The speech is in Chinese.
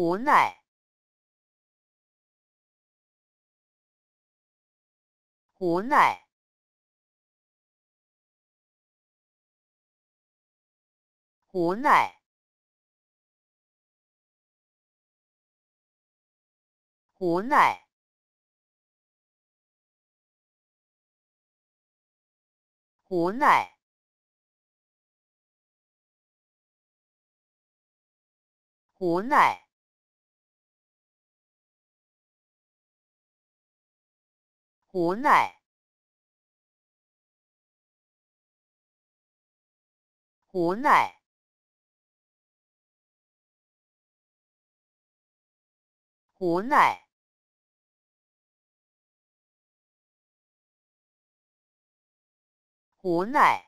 无奈，无奈，无奈，无奈，无奈，无奈。无奈无奈，无奈，无奈，无奈。